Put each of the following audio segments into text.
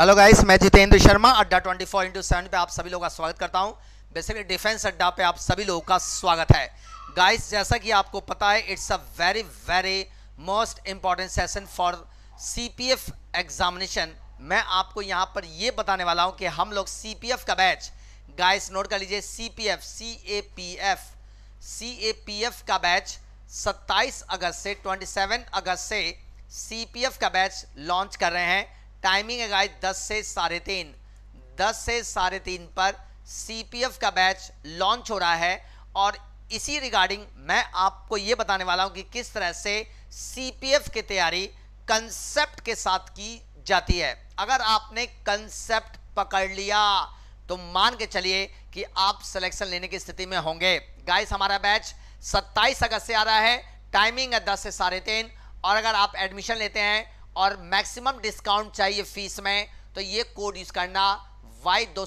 hello guys मैं जितेंद्र शर्मा अड्डा 24 four into seven पर आप सभी लोगों का स्वागत करता हूं बेसिकली डिफेंस अड्डा पे आप सभी लोगों का स्वागत है गाइस जैसा कि आपको पता है it's a very very most important session for CPF examination मैं आपको यहां पर ये बताने वाला हूं कि हम लोग सी का बैच गाइस नोट कर लीजिए सी पी एफ सी का बैच सत्ताईस अगस्त से ट्वेंटी अगस्त से सी का बैच लॉन्च कर रहे हैं टाइमिंग है गाइस दस से साढ़े तीन दस से साढ़े तीन पर सीपीएफ का बैच लॉन्च हो रहा है और इसी रिगार्डिंग मैं आपको ये बताने वाला हूं कि किस तरह से सीपीएफ की तैयारी कंसेप्ट के साथ की जाती है अगर आपने कंसेप्ट पकड़ लिया तो मान के चलिए कि आप सिलेक्शन लेने की स्थिति में होंगे गाइस हमारा बैच 27 अगस्त से आ रहा है टाइमिंग है 10 से साढ़े तीन और अगर आप एडमिशन लेते हैं और मैक्सिमम डिस्काउंट चाहिए फीस में तो ये कोड यूज़ करना वाई दो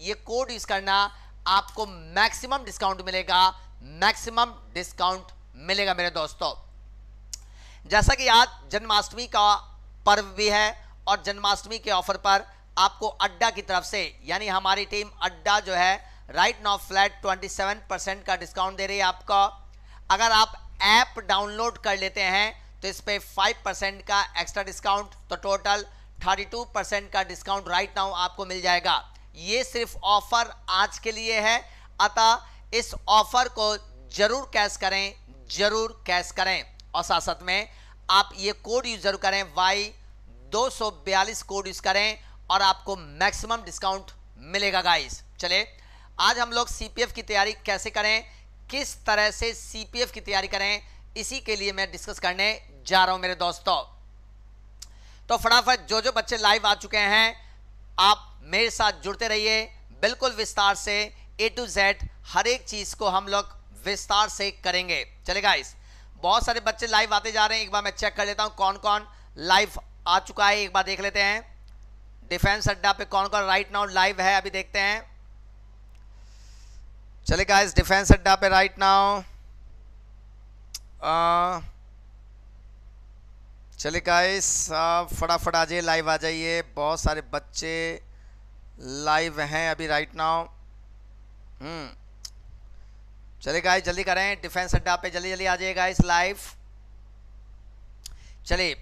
ये कोड यूज़ करना आपको मैक्सिमम डिस्काउंट मिलेगा मैक्सिमम डिस्काउंट मिलेगा मेरे दोस्तों जैसा कि आज जन्माष्टमी का पर्व भी है और जन्माष्टमी के ऑफर पर आपको अड्डा की तरफ से यानी हमारी टीम अड्डा जो है राइट नाउ फ्लैट 27 परसेंट का डिस्काउंट दे रही है आपका अगर आप ऐप डाउनलोड कर लेते हैं तो इस पर फाइव परसेंट का एक्स्ट्रा डिस्काउंट तो टोटल थर्टी टू परसेंट का डिस्काउंट राइट नाउ आपको मिल जाएगा ये सिर्फ ऑफर आज के लिए है अतः इस ऑफर को जरूर कैश करें जरूर कैश करें और साथ साथ में आप ये कोड यूज जरूर करें वाई 242 कोड यूज करें और आपको मैक्सिमम डिस्काउंट मिलेगा गाइस चले आज हम लोग सी की तैयारी कैसे करें किस तरह से सी की तैयारी करें इसी के लिए मैं डिस्कस करने जा रहा हूं मेरे दोस्तों तो फटाफट जो जो बच्चे लाइव आ चुके हैं आप मेरे साथ जुड़ते रहिए बिल्कुल विस्तार से ए टू जेड हर एक चीज को हम लोग विस्तार से करेंगे चलेगा इस बहुत सारे बच्चे लाइव आते जा रहे हैं एक बार मैं चेक कर लेता हूं कौन कौन लाइव आ चुका है एक बार देख लेते हैं डिफेंस अड्डा पे कौन कौन राइट नाउ लाइव है अभी देखते हैं चलेगा इस डिफेंस अड्डा पे राइट नाउ चले गाइस फटाफट आ जाइए लाइव आ जाइए बहुत सारे बच्चे लाइव हैं अभी राइट नाउ चले गाइस जल्दी करें डिफेंस अड्डा पे जल्दी जल्दी आ जाइए गाइस लाइव चलिए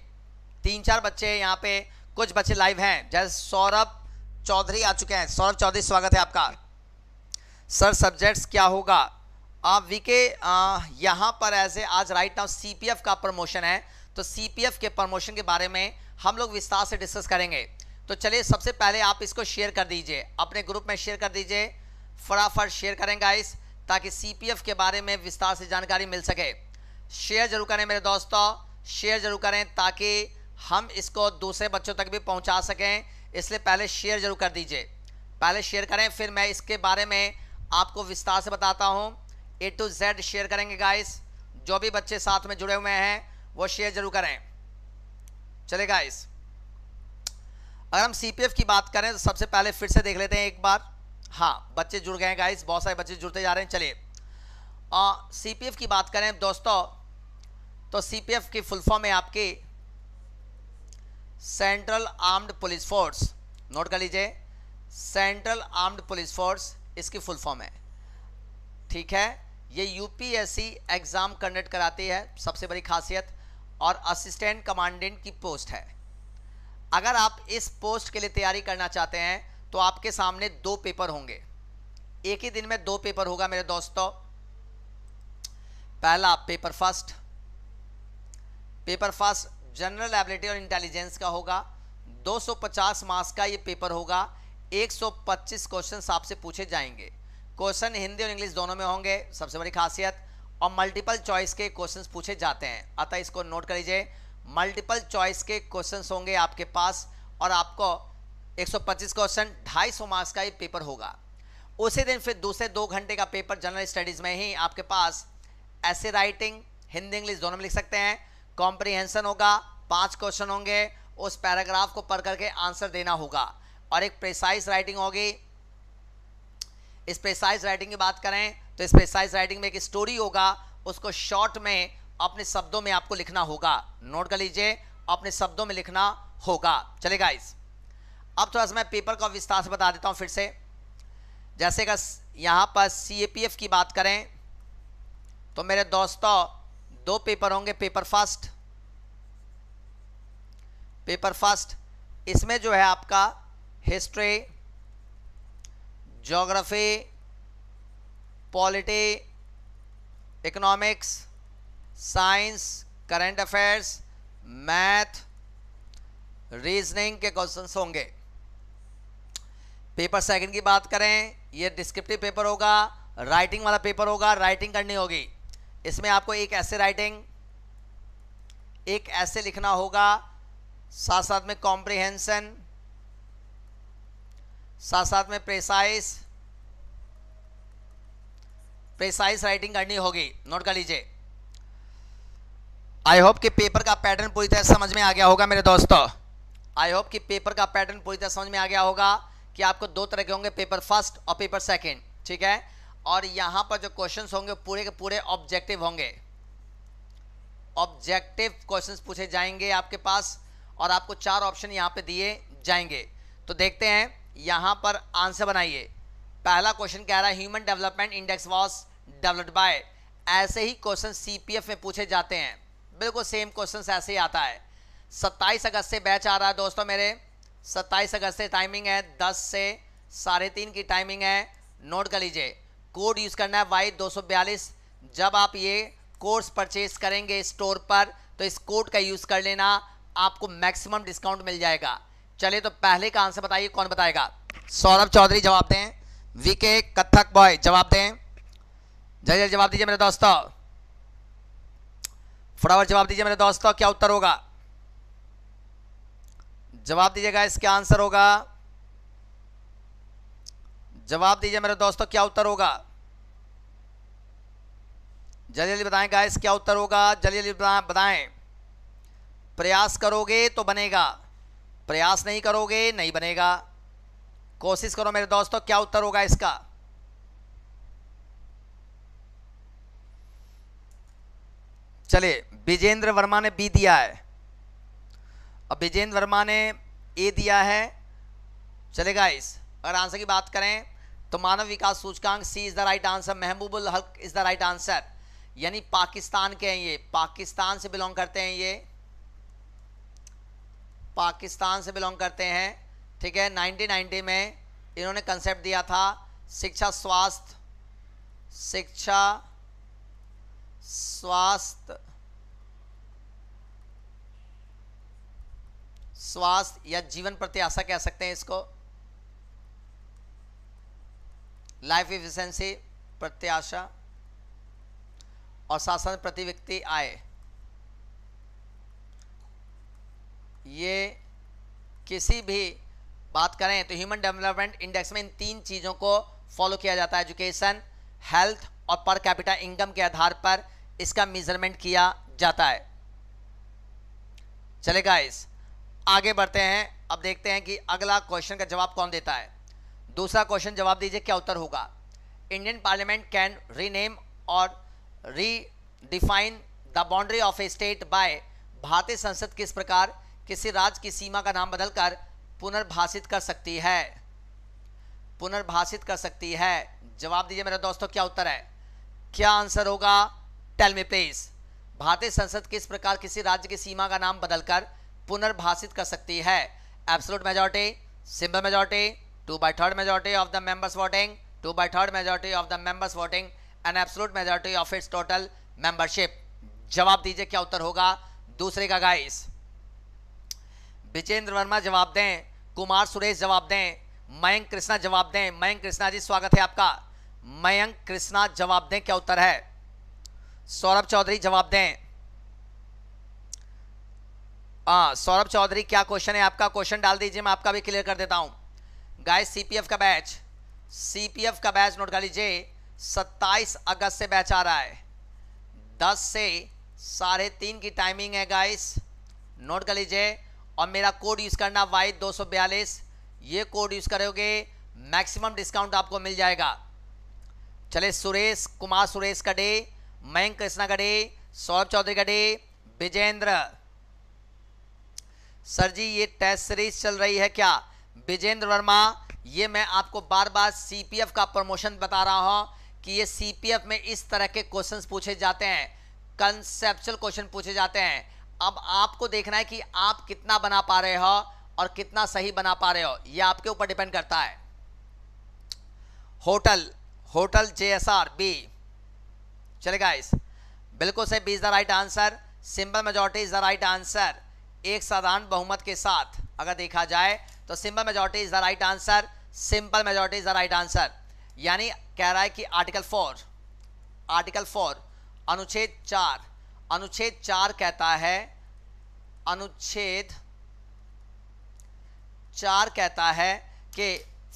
तीन चार बच्चे यहाँ पे कुछ बच्चे लाइव हैं जैसे सौरभ चौधरी आ चुके हैं सौरभ चौधरी स्वागत है आपका सर सब्जेक्ट्स क्या होगा आप वीके यहाँ पर ऐसे आज राइट नाउ एफ का प्रमोशन है तो एफ़ के प्रमोशन के बारे में हम लोग विस्तार से डिस्कस करेंगे तो चलिए सबसे पहले आप इसको शेयर कर दीजिए अपने ग्रुप में शेयर कर दीजिए फटाफट शेयर करें गाइस ताकि एफ़ के बारे में विस्तार से जानकारी मिल सके शेयर जरूर करें मेरे दोस्तों शेयर जरूर करें ताकि हम इसको दूसरे बच्चों तक भी पहुंचा सकें इसलिए पहले शेयर जरूर कर दीजिए पहले शेयर करें फिर मैं इसके बारे में आपको विस्तार से बताता हूँ ए टू जेड शेयर करेंगे गाइस जो भी बच्चे साथ में जुड़े हुए हैं वो शेयर जरूर करें चलेगा इस अगर हम सीपीएफ की बात करें तो सबसे पहले फिर से देख लेते हैं एक बार हाँ बच्चे जुड़ गए हैं गाइस बहुत सारे बच्चे जुड़ते जा रहे हैं चलिए सी पी की बात करें दोस्तों तो सी पी एफ की फुल फॉर्म है आपकी central armed police force note कर लीजिए सेंट्रल आर्म्ड पुलिस फोर्स इसकी फुल फॉर्म है ठीक है ये यूपीएससी एग्ज़ाम कंडक्ट कराती है सबसे बड़ी खासियत और असिस्टेंट कमांडेंट की पोस्ट है अगर आप इस पोस्ट के लिए तैयारी करना चाहते हैं तो आपके सामने दो पेपर होंगे एक ही दिन में दो पेपर होगा मेरे दोस्तों पहला paper first paper first general ability और इंटेलिजेंस का होगा 250 मार्क्स का ये पेपर होगा 125 क्वेश्चन आपसे पूछे जाएंगे क्वेश्चन हिंदी और इंग्लिश दोनों में होंगे सबसे बड़ी खासियत और मल्टीपल चॉइस के क्वेश्चन पूछे जाते हैं अतः इसको नोट कर लीजिए मल्टीपल चॉइस के क्वेश्चन होंगे आपके पास और आपको 125 क्वेश्चन ढाई सौ मार्क्स का ही पेपर होगा उसी दिन फिर दूसरे दो घंटे का पेपर जनरल स्टडीज़ में ही आपके पास ऐसे राइटिंग हिंदी इंग्लिश दोनों में लिख सकते हैं कॉम्प्रीहेंसन होगा पांच क्वेश्चन होंगे उस पैराग्राफ को पढ़ करके आंसर देना होगा और एक प्रेसाइज राइटिंग होगी इस प्रेसाइज राइटिंग की बात करें तो स्पेसाइज राइटिंग में एक स्टोरी होगा उसको शॉर्ट में अपने शब्दों में आपको लिखना होगा नोट कर लीजिए अपने शब्दों में लिखना होगा चलेगा इस अब थोड़ा सा मैं पेपर का विस्तार से बता देता हूँ फिर से जैसे का यहाँ पर सी की बात करें तो मेरे दोस्तों दो पेपर होंगे पेपर फर्स्ट पेपर फर्स्ट इसमें जो है आपका history geography polity economics science current affairs math reasoning के क्वेश्चंस होंगे पेपर सेकंड की बात करें ये डिस्क्रिप्टिव पेपर होगा राइटिंग वाला पेपर होगा राइटिंग करनी होगी इसमें आपको एक ऐसे राइटिंग एक ऐसे लिखना होगा साथ साथ में कॉम्प्रिहेंसन साथ साथ में प्रेसाइज प्रेसाइज राइटिंग करनी होगी नोट कर लीजिए आई होप कि पेपर का पैटर्न पूरी तरह समझ में आ गया होगा मेरे दोस्तों आई होप कि पेपर का पैटर्न पूरी तरह समझ में आ गया होगा कि आपको दो तरह के होंगे पेपर फर्स्ट और पेपर सेकेंड ठीक है और यहां पर जो क्वेश्चंस होंगे पूरे के पूरे ऑब्जेक्टिव होंगे ऑब्जेक्टिव क्वेश्चंस पूछे जाएंगे आपके पास और आपको चार ऑप्शन यहां पे दिए जाएंगे तो देखते हैं यहां पर आंसर बनाइए पहला क्वेश्चन कह रहा है human development index was developed by ऐसे ही क्वेश्चन सी में पूछे जाते हैं बिल्कुल सेम क्वेश्चन ऐसे ही आता है सत्ताईस अगस्त से बैच आ रहा है दोस्तों मेरे सत्ताईस अगस्त से टाइमिंग है दस से साढ़े तीन की टाइमिंग है नोट कर लीजिए कोड यूज़ करना है वाई दो जब आप ये कोर्स परचेज करेंगे स्टोर पर तो इस कोड का यूज़ कर लेना आपको मैक्सिमम डिस्काउंट मिल जाएगा चलिए तो पहले का आंसर बताइए कौन बताएगा सौरभ चौधरी जवाब दें वीके कथक बॉय जवाब दें जय जय जवाब दीजिए मेरे दोस्तों फटाफट जवाब दीजिए मेरे दोस्तों क्या उत्तर होगा जवाब दीजिएगा इसका आंसर होगा जवाब दीजिए मेरे दोस्तों क्या उत्तर होगा जल्दी जल्दी बताएं गाइस क्या उत्तर होगा जल्दी जल्दी बताएं प्रयास करोगे तो बनेगा प्रयास नहीं करोगे नहीं बनेगा कोशिश करो मेरे दोस्तों क्या उत्तर होगा इसका चलिए विजेंद्र वर्मा ने बी दिया है अब विजेंद्र वर्मा ने ए दिया है चलेगा इस अगर आंसर की बात करें तो मानव विकास सूचकांक C is the right answer Mahbub ul Haq is the right answer यानी पाकिस्तान के हैं ये पाकिस्तान से बिलोंग करते हैं ये पाकिस्तान से बिलोंग करते हैं ठीक है 1990 में इन्होंने कंसेप्ट दिया था शिक्षा स्वास्थ्य शिक्षा स्वास्थ्य स्वास्थ्य या जीवन प्रत्याशा कह सकते हैं इसको लाइफ इफिशेंसी प्रत्याशा और शासन प्रति व्यक्ति आय ये किसी भी बात करें तो ह्यूमन डेवलपमेंट इंडेक्स में इन तीन चीज़ों को फॉलो किया जाता है एजुकेशन हेल्थ और पर कैपिटा इनकम के आधार पर इसका मेजरमेंट किया जाता है चले गाइस आगे बढ़ते हैं अब देखते हैं कि अगला क्वेश्चन का जवाब कौन देता है दूसरा क्वेश्चन जवाब दीजिए क्या उत्तर होगा Indian parliament can rename or redefine the boundary of a state by भारतीय संसद किस प्रकार किसी राज्य की सीमा का नाम बदलकर पुनर्भाषित कर सकती है पुनर्भाषित कर सकती है जवाब दीजिए मेरे दोस्तों क्या उत्तर है क्या आंसर होगा टेल मी प्लीज भारतीय संसद किस प्रकार किसी राज्य की सीमा का नाम बदलकर पुनर्भाषित कर सकती है absolute majority simple majority two by third majority of the members voting two by third majority of the members voting and absolute majority of its total membership जवाब दीजिए क्या उत्तर होगा दूसरे का गाइस विजेंद्र वर्मा जवाब दें कुमार सुरेश जवाब दें मयंक कृष्णा जवाब दें मयंक कृष्णा जी स्वागत है आपका मयंक कृष्णा जवाब दें क्या उत्तर है सौरभ चौधरी जवाब दें हाँ सौरभ चौधरी क्या क्वेश्चन है आपका क्वेश्चन डाल दीजिए मैं आपका भी क्लियर कर देता हूँ गाइस सीपीएफ का बैच सीपीएफ का बैच नोट कर लीजिए 27 अगस्त से बैच आ रहा है 10 से साढ़े तीन की टाइमिंग है गाइस नोट कर लीजिए और मेरा कोड यूज़ करना वाई दो ये कोड यूज़ करोगे मैक्सिमम डिस्काउंट आपको मिल जाएगा चले सुरेश कुमार सुरेश कडे मयंक कृष्णा कडे सौरभ चौधरी कडे विजेंद्र सर जी ये टेस्ट सीरीज चल रही है क्या विजेंद्र वर्मा ये मैं आपको बार बार सीपीएफ का प्रमोशन बता रहा हूँ कि ये सीपीएफ में इस तरह के क्वेश्चंस पूछे जाते हैं कंसेप्चुअल क्वेश्चन पूछे जाते हैं अब आपको देखना है कि आप कितना बना पा रहे हो और कितना सही बना पा रहे हो ये आपके ऊपर डिपेंड करता है hotel hotel J S R B चले गाइस बिल्कुल सही B is the right answer simple majority is the right answer एक साधारण बहुमत के साथ अगर देखा जाए तो simple majority is the right answer simple majority is the right answer यानी कह रहा है कि आर्टिकल फोर आर्टिकल फोर अनुच्छेद चार अनुच्छेद चार कहता है अनुच्छेद चार कहता है कि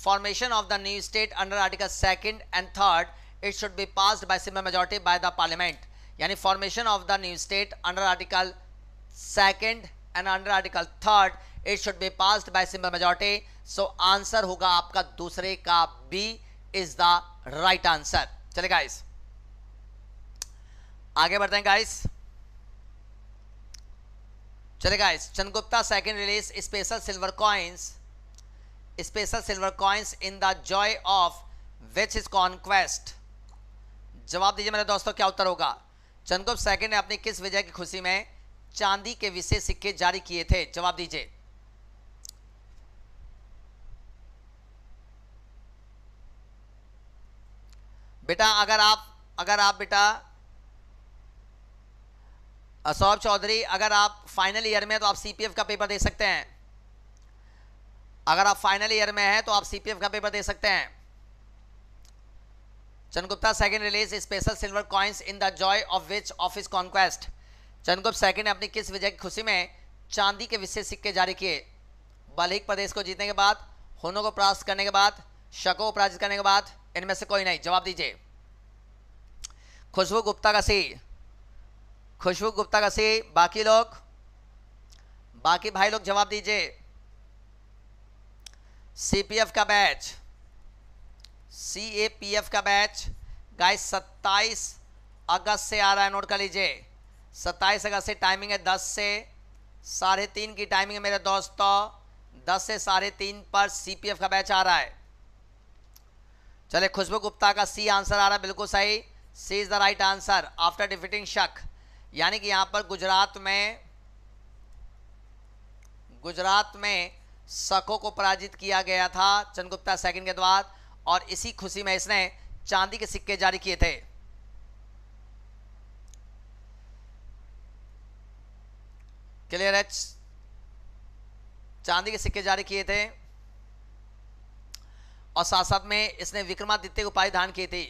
formation of the new state under article second and third it should be pass by simple majority by the parliament यानी formation of the new state under article second and under article third it should be pass by simple majority so answer होगा आपका दूसरे का B is the right answer चलेगा guys आगे बढ़ते हैं guys चले guys Chandragupta second release special silver coins special silver coins in the joy of which is conquest जवाब दीजिए मेरे दोस्तों क्या उत्तर होगा चंदगुप्त सेकंड ने अपनी किस विजय की खुशी में चांदी के विशेष सिक्के जारी किए थे जवाब दीजिए बेटा अगर आप अगर आप बेटा असौब चौधरी अगर आप फाइनल ईयर में तो आप सीपीएफ का पेपर दे सकते हैं अगर आप फाइनल ईयर में हैं तो आप सीपीएफ का पेपर दे सकते हैं Chandragupta second release special silver coins in the joy of which office conquest Chandragupta second ने अपनी किस विजय की खुशी में चांदी के विशेष सिक्के जारी किए बलिक प्रदेश को जीतने के बाद होनों को परास्त करने के बाद शको को पराजित करने के बाद इनमें से कोई नहीं जवाब दीजिए खुशबू गुप्ता का सी खुशबू गुप्ता का सी बाकी लोग बाकी भाई लोग जवाब दीजिए सीपीएफ का बैच सीएपीएफ का बैच गाइस 27 अगस्त से आ रहा है नोट कर लीजिए 27 अगस्त से टाइमिंग है 10 से साढ़े तीन की टाइमिंग है मेरे दोस्तों 10 से साढ़े तीन पर सीपीएफ का बैच आ रहा है चले खुशबू गुप्ता का सी आंसर आ रहा है बिल्कुल सही C is the right answer after defeating Shaka यानी कि यहाँ पर गुजरात में गुजरात में सखो को पराजित किया गया था चंद्रगुप्ता सेकंड के बाद और इसी खुशी में इसने चांदी के सिक्के जारी किए थे क्लियर है चांदी के सिक्के जारी किए थे और साथ साथ में इसने विक्रमादित्य की उपाधि धारण की थी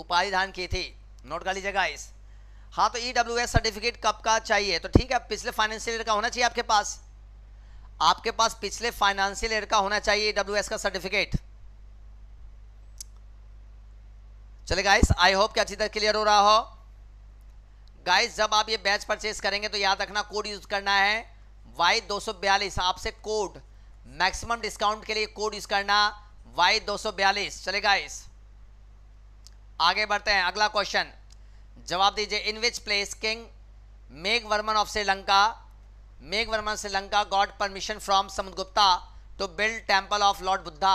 उपाधि धारण की थी नोट कर लीजिएगा इस हाँ तो ई डब्ल्यू एस सर्टिफिकेट कब का चाहिए तो ठीक है पिछले फाइनेंशियल ईयर का होना चाहिए आपके पास आपके पास पिछले फाइनेंशियल ईयर का होना चाहिए ई डब्ल्यू एस का सर्टिफिकेट चले गाइस आई होप कि अच्छी तरह क्लियर हो रहा हो गाइस जब आप ये बैच परचेस करेंगे तो याद रखना कोड यूज करना है वाई दो सौ बयालीस आपसे कोड मैक्सिमम डिस्काउंट के लिए कोड यूज करना वाई दो सौ बयालीस चले गाइस आगे बढ़ते हैं अगला क्वेश्चन जवाब दीजिए इन विच प्लेस किंग मेघ Varman of Sri Lanka Meghavarman Sri Lanka got permission from Samudragupta to build temple of lord Buddha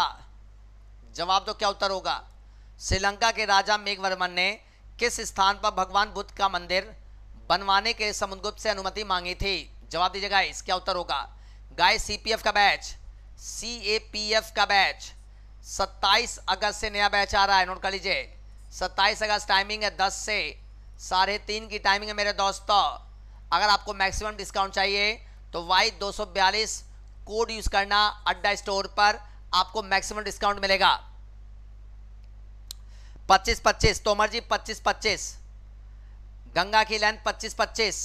जवाब तो क्या उत्तर होगा श्रीलंका के राजा मेघवर्मन ने किस स्थान पर भगवान बुद्ध का मंदिर बनवाने के समुद्रगुप्त से अनुमति मांगी थी जवाब दीजिए गाइस क्या उत्तर होगा गाइस सीपीएफ का बैच सीएपीएफ का बैच 27 अगस्त से नया बैच आ रहा है नोट कर लीजिए सत्ताईस अगस्त टाइमिंग है दस से साढ़े तीन की टाइमिंग है मेरे दोस्तों अगर आपको मैक्सिमम डिस्काउंट चाहिए तो वाई दो कोड यूज करना अड्डा स्टोर पर आपको मैक्सिमम डिस्काउंट मिलेगा पच्चीस पच्चीस तोमर जी पच्चीस पच्चीस गंगा की लेंथ पच्चीस पच्चीस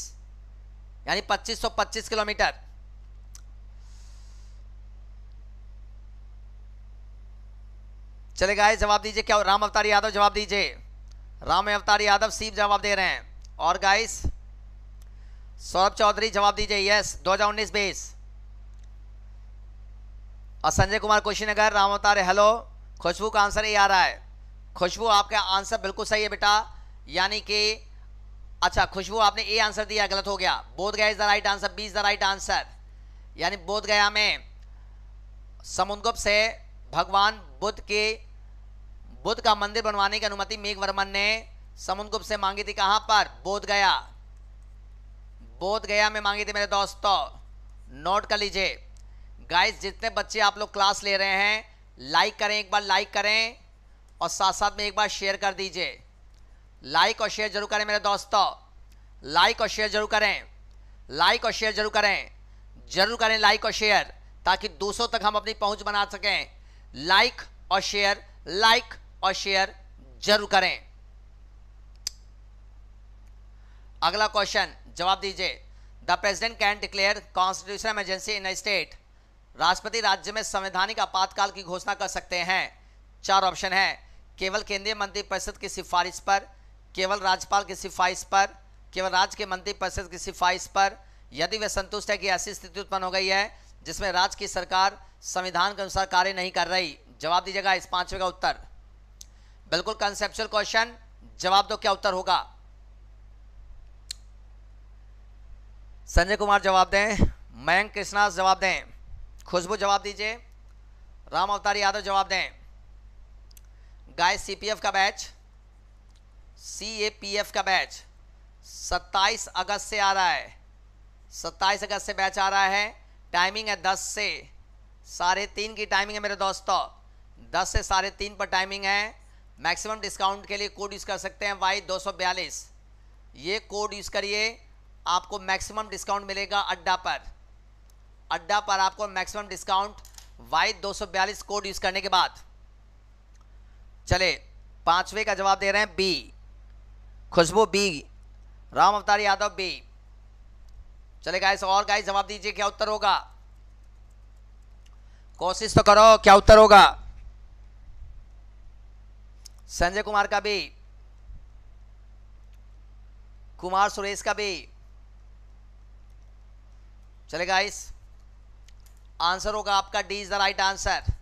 यानी पच्चीस सौ पच्चीस किलोमीटर चले गाइस जवाब दीजिए क्या राम अवतार यादव जवाब दीजिए राम अवतार यादव सीप जवाब दे रहे हैं और गाइस सौरभ चौधरी जवाब दीजिए यस 2019 बेस और संजय कुमार कुशीनगर राम अवतार हेलो खुशबू का आंसर ये आ रहा है खुशबू आपका आंसर बिल्कुल सही है बेटा यानी कि अच्छा खुशबू आपने ए आंसर दिया गलत हो गया Bodh Gaya is the right answer B is the right answer यानी बोध गया में समुद्रगुप्त से भगवान बुद्ध के बुद्ध का मंदिर बनवाने की अनुमति मेघ वर्मन ने समुद्र गुप्त से मांगी थी कहां पर बोध गया बोध गया में मांगी थी मेरे दोस्तों नोट कर लीजिए गाइस जितने बच्चे आप लोग क्लास ले रहे हैं लाइक करें एक बार लाइक करें और साथ साथ में एक बार शेयर कर दीजिए लाइक और शेयर जरूर करें मेरे दोस्तों लाइक और शेयर जरूर करें लाइक और शेयर जरूर करें जरूर करें लाइक और शेयर ताकि दूसरों तक हम अपनी पहुंच बना सकें लाइक और शेयर लाइक और शेयर जरूर करें अगला क्वेश्चन जवाब दीजिए the president can declare constitution emergency in state राष्ट्रपति राज्य में संवैधानिक आपातकाल की घोषणा कर सकते हैं चार ऑप्शन है केवल केंद्रीय मंत्रिपरिषद की सिफारिश पर केवल राज्यपाल की सिफारिश पर केवल राज्य के मंत्रिपरिषद की सिफारिश पर यदि वे संतुष्ट है कि ऐसी स्थिति उत्पन्न हो गई है जिसमें राज्य की सरकार संविधान के अनुसार कार्य नहीं कर रही जवाब दीजिएगा इस पांचवे का उत्तर बिल्कुल कंसेप्चुअल क्वेश्चन जवाब दो क्या उत्तर होगा संजय कुमार जवाब दें मयंक कृष्णा जवाब दें खुशबू जवाब दीजिए राम अवतार यादव जवाब दें गाय सीपीएफ का बैच सीएपीएफ का बैच 27 अगस्त से आ रहा है 27 अगस्त से बैच आ रहा है टाइमिंग है 10 से साढ़े तीन की टाइमिंग है मेरे दोस्तों 10 से साढ़े तीन पर टाइमिंग है मैक्सिमम डिस्काउंट के लिए कोड यूज़ कर सकते हैं वाई दो ये कोड यूज़ करिए आपको मैक्सिमम डिस्काउंट मिलेगा अड्डा पर अड्डा पर आपको मैक्सिमम डिस्काउंट वाई दो कोड यूज़ करने के बाद चले पांचवे का जवाब दे रहे हैं बी खुशबू बी राम अवतार यादव बी चले गाइस और गाइस जवाब दीजिए क्या उत्तर होगा कोशिश तो करो क्या उत्तर होगा संजय कुमार का भी कुमार सुरेश का भी चले गाइस आंसर होगा आपका D is the right answer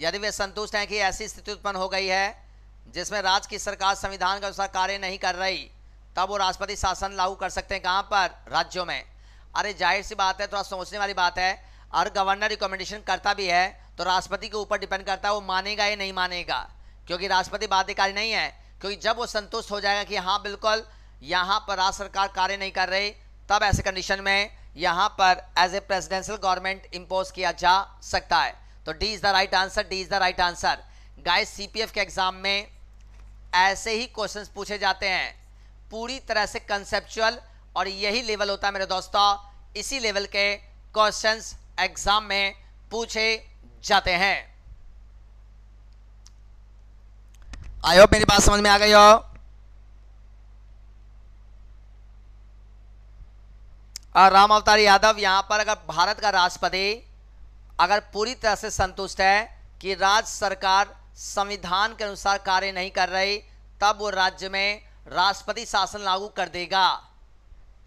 यदि वे संतुष्ट हैं कि ऐसी स्थिति उत्पन्न हो गई है जिसमें राज्य की सरकार संविधान के अनुसार कार्य नहीं कर रही तब वो राष्ट्रपति शासन लागू कर सकते हैं कहाँ पर राज्यों में अरे जाहिर सी बात है थोड़ा सोचने वाली बात है और गवर्नर रिकमेंडेशन करता भी है तो राष्ट्रपति के ऊपर डिपेंड करता है वो मानेगा या नहीं मानेगा क्योंकि राष्ट्रपति बाध्यकारी नहीं है क्योंकि जब वो संतुष्ट हो जाएगा कि हाँ बिल्कुल यहाँ पर राज्य सरकार कार्य नहीं कर रही तब ऐसे कंडीशन में यहाँ पर as a presidential government impose किया जा सकता है तो D is the right answer D is the right answer guys CPF के एग्जाम में ऐसे ही क्वेश्चंस पूछे जाते हैं पूरी तरह से कंसेप्चुअल और यही लेवल होता है मेरे दोस्तों इसी लेवल के क्वेश्चंस एग्जाम में पूछे जाते हैं आई होप मेरी बात समझ में आ गई हो राम अवतार यादव यहां पर अगर भारत का राष्ट्रपति अगर पूरी तरह से संतुष्ट है कि राज्य सरकार संविधान के अनुसार कार्य नहीं कर रही तब वो राज्य में राष्ट्रपति शासन लागू कर देगा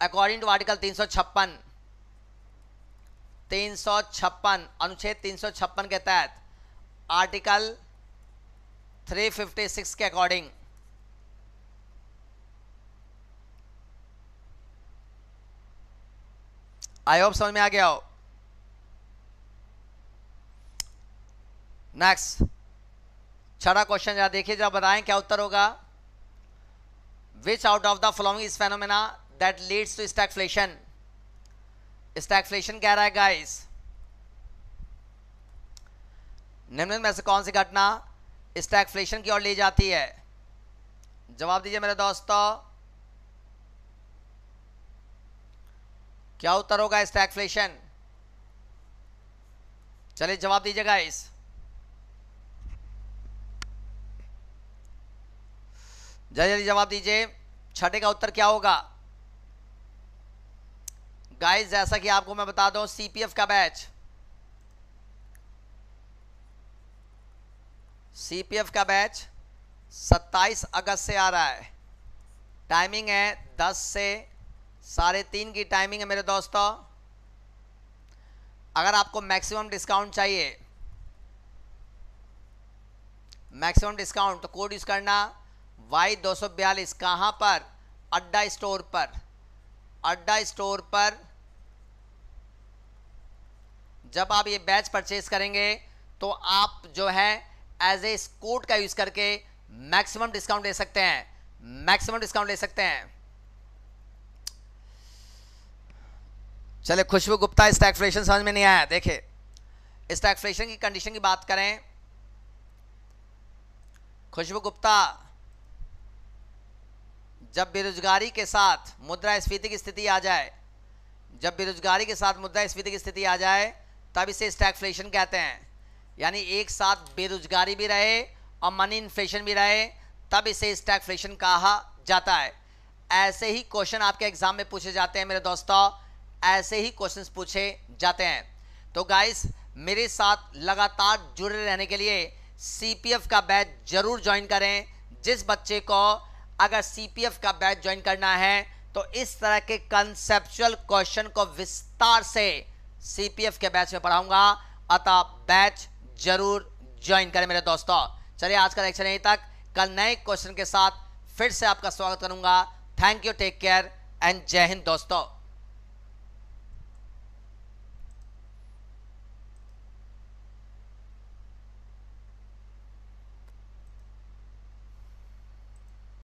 अकॉर्डिंग टू आर्टिकल तीन सौ छप्पन तीन सौ छप्पन अनुच्छेद तीन सौ छप्पन के तहत आर्टिकल 356 के अकॉर्डिंग आई होप समझ में आ गया हो नेक्स्ट छठा क्वेश्चन जरा देखिए जरा बताएं क्या उत्तर होगा which out of the following is phenomena that leads to stagflation stagflation कह रहा है गाइस निम्न में से कौन सी घटना स्टैगफ्लेशन की ओर ले जाती है जवाब दीजिए मेरे दोस्तों क्या उत्तर होगा स्टैगफ्लेशन चलिए जवाब दीजिएगा इस जल्दी जल्दी जवाब दीजिए छठे का उत्तर क्या होगा गाइस जैसा कि आपको मैं बता दूं सीपीएफ का बैच सीपीएफ का बैच 27 अगस्त से आ रहा है टाइमिंग है 10 से साढ़े तीन की टाइमिंग है मेरे दोस्तों अगर आपको मैक्सिमम डिस्काउंट चाहिए मैक्सिमम डिस्काउंट तो कोड यूज़ करना वाई दो सौ बयालीस कहाँ पर अड्डा स्टोर पर अड्डा स्टोर पर जब आप ये बैच परचेज करेंगे तो आप जो है एज ए स्कोट का यूज करके मैक्सिमम डिस्काउंट ले सकते हैं मैक्सिमम डिस्काउंट ले सकते हैं चले खुशबू गुप्ता स्टैगफ्लेशन समझ में नहीं आया देखे स्टैगफ्लेशन की कंडीशन की बात करें खुशबू गुप्ता जब बेरोजगारी के साथ मुद्रा स्फीति की स्थिति आ जाए जब बेरोजगारी के साथ मुद्रा स्फीति की स्थिति आ जाए तब इसे स्टैगफ्लेशन कहते हैं यानी एक साथ बेरोजगारी भी रहे और मनी इन्फ्लेशन भी रहे तब इसे स्टैगफ्लेशन कहा जाता है ऐसे ही क्वेश्चन आपके एग्जाम में पूछे जाते हैं मेरे दोस्तों ऐसे ही क्वेश्चंस पूछे जाते हैं तो गाइस मेरे साथ लगातार जुड़े रहने के लिए सी का बैच जरूर ज्वाइन करें जिस बच्चे को अगर सी का बैच ज्वाइन करना है तो इस तरह के कंसेप्चुअल क्वेश्चन को विस्तार से सी के बैच में पढ़ाऊंगा अतः बैच जरूर ज्वाइन करें मेरे दोस्तों चलिए आज का लेक्चर यहीं तक कल नए क्वेश्चन के साथ फिर से आपका स्वागत करूंगा thank you take care and जय हिंद दोस्तों